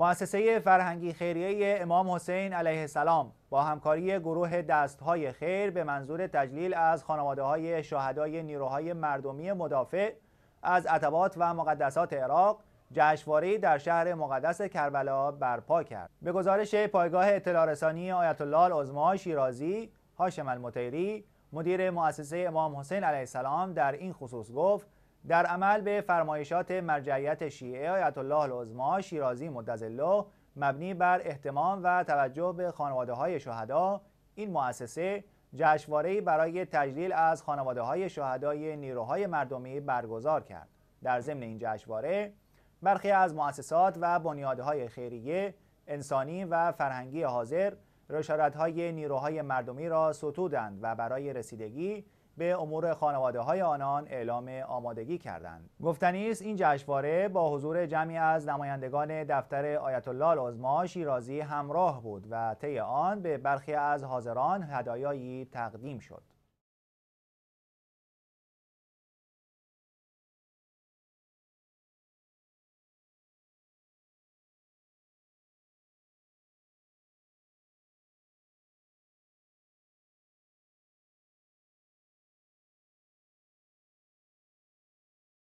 مؤسسه فرهنگی خیریه امام حسین علیه السلام با همکاری گروه دستهای خیر به منظور تجلیل از خانواده های شهدای نیروهای مردمی مدافع از عتبات و مقدسات عراق جشواری در شهر مقدس کربلا برپا کرد. به گزارش پایگاه اطلاع رسانی آیت الله العظما شیرازی، هاشم المطیری، مدیر مؤسسه امام حسین علیه السلام در این خصوص گفت در عمل به فرمایشات مرجعیت شیعه آیت الله العظما شیرازی مدظله مبنی بر احتمام و توجه به خانواده های شهدا این مؤسسه جشنواره‌ای برای تجلیل از خانواده های شهدای نیروهای مردمی برگزار کرد در ضمن این جشنواره برخی از مؤسسات و بنیادهای خیریه انسانی و فرهنگی حاضر رشارت های نیروهای مردمی را ستودند و برای رسیدگی به امور خانواده های آنان اعلام آمادگی کردند گفتنی است این جشنواره با حضور جمعی از نمایندگان دفتر آیت الله العظما شیرازی همراه بود و طی آن به برخی از حاضران هدایایی تقدیم شد